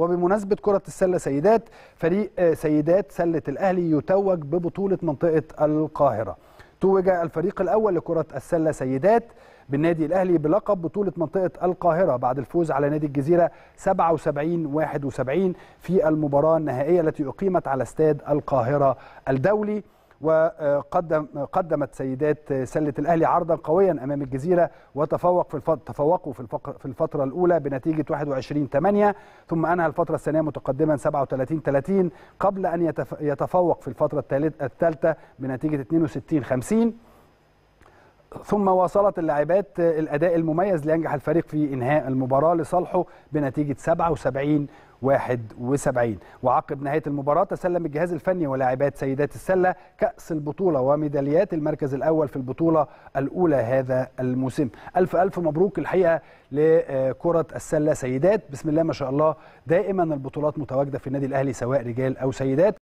وبمناسبة كرة السلة سيدات فريق آه، سيدات سلة الأهلي يتوج ببطولة منطقة القاهرة توج الفريق الأول لكرة السلة سيدات بالنادي الأهلي بلقب بطولة منطقة القاهرة بعد الفوز على نادي الجزيرة 77-71 في المباراة النهائية التي أقيمت على استاد القاهرة الدولي وقدم قدمت سيدات سله الاهلي عرضا قويا امام الجزيره وتفوق في تفوقوا في الفتره الاولى بنتيجه 21 8 ثم انهى الفتره الثانيه متقدما 37 30 قبل ان يتفوق في الفتره الثالثه بنتيجه 62 50 ثم واصلت اللاعبات الاداء المميز لينجح الفريق في انهاء المباراه لصالحه بنتيجه 77 71 وعقب نهايه المباراه تسلم الجهاز الفني ولاعبات سيدات السله كاس البطوله وميداليات المركز الاول في البطوله الاولى هذا الموسم الف الف مبروك الحقيقه لكره السله سيدات بسم الله ما شاء الله دائما البطولات متواجده في النادي الاهلي سواء رجال او سيدات